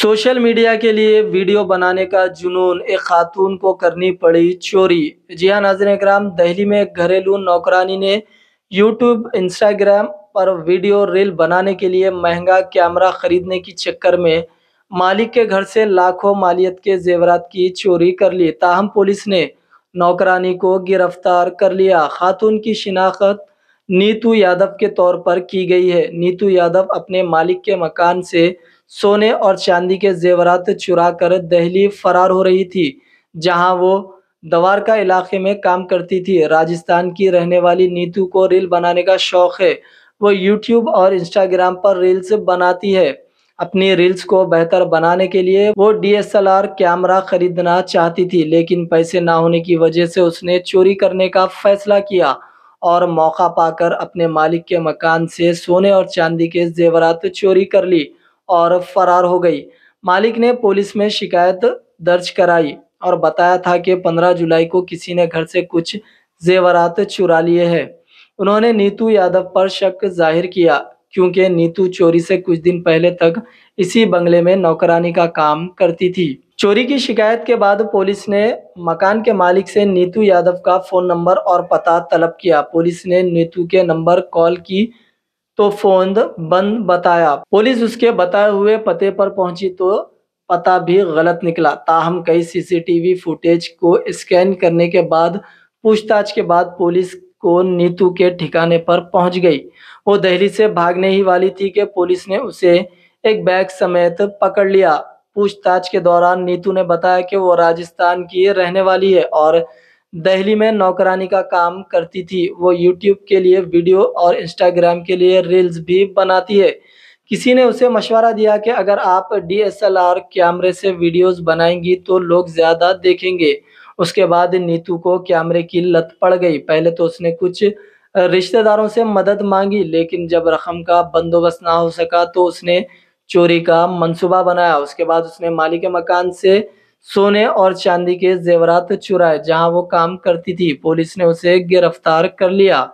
social media के लिए video बनाने का जुनून एक खातून को करनी पड़ी चोरी जी हाँ नाजर कराम दहली में घरेलू नौकरानी ने यूट्यूब इंस्टाग्राम पर वीडियो रील बनाने के लिए महंगा कैमरा खरीदने की चक्कर में मालिक के घर से लाखों मालियत के जेवरात की चोरी कर ली ताहम पुलिस ने नौकरानी को गिरफ्तार कर लिया खातून की शिनाख्त नीतू यादव के तौर पर की गई है नीतू यादव अपने मालिक के मकान से सोने और चांदी के जेवरात चुरा कर दहली फरार हो रही थी जहां वो दवारका इलाके में काम करती थी राजस्थान की रहने वाली नीतू को रील बनाने का शौक है वो यूट्यूब और इंस्टाग्राम पर रील्स बनाती है अपनी रील्स को बेहतर बनाने के लिए वो डीएसएलआर कैमरा खरीदना चाहती थी लेकिन पैसे ना होने की वजह से उसने चोरी करने का फैसला किया और मौका पाकर अपने मालिक के मकान से सोने और चांदी के जेवरात चोरी कर ली और फरार हो गई मालिक ने पुलिस में शिकायत दर्ज कराई और बताया था कि 15 जुलाई को किसी ने घर से कुछ जेवरात चुरा लिए हैं उन्होंने नीतू यादव पर शक जाहिर किया क्योंकि नीतू चोरी से कुछ दिन पहले तक इसी बंगले में नौकरानी का काम करती थी चोरी की शिकायत के बाद पुलिस ने मकान के मालिक से नीतू यादव का फ़ोन नंबर और पता तलब किया पुलिस ने नीतू के नंबर कॉल की तो फोन बंद बताया पुलिस उसके बताए हुए पते पर पहुंची तो पता भी गलत निकला ताहम कई सीसीटीवी फुटेज को स्कैन करने के बाद पूछताछ के बाद पुलिस को नीतू के ठिकाने पर पहुंच गई वो दहली से भागने ही वाली थी कि पुलिस ने उसे एक बैग समेत पकड़ लिया पूछताछ के दौरान नीतू ने बताया कि वो राजस्थान की रहने वाली है और दहली में नौकरानी का काम करती थी वो यूट्यूब के लिए वीडियो और इंस्टाग्राम के लिए रील्स भी बनाती है किसी ने उसे मशवरा दिया कि अगर आप डीएसएलआर कैमरे से वीडियोस बनाएंगी तो लोग ज़्यादा देखेंगे उसके बाद नीतू को कैमरे की लत पड़ गई पहले तो उसने कुछ रिश्तेदारों से मदद मांगी लेकिन जब रकम का बंदोबस्त ना हो सका तो उसने चोरी का मंसूबा बनाया उसके बाद उसने मालिक मकान से सोने और चांदी के जेवरात चुराए जहां वो काम करती थी पुलिस ने उसे गिरफ्तार कर लिया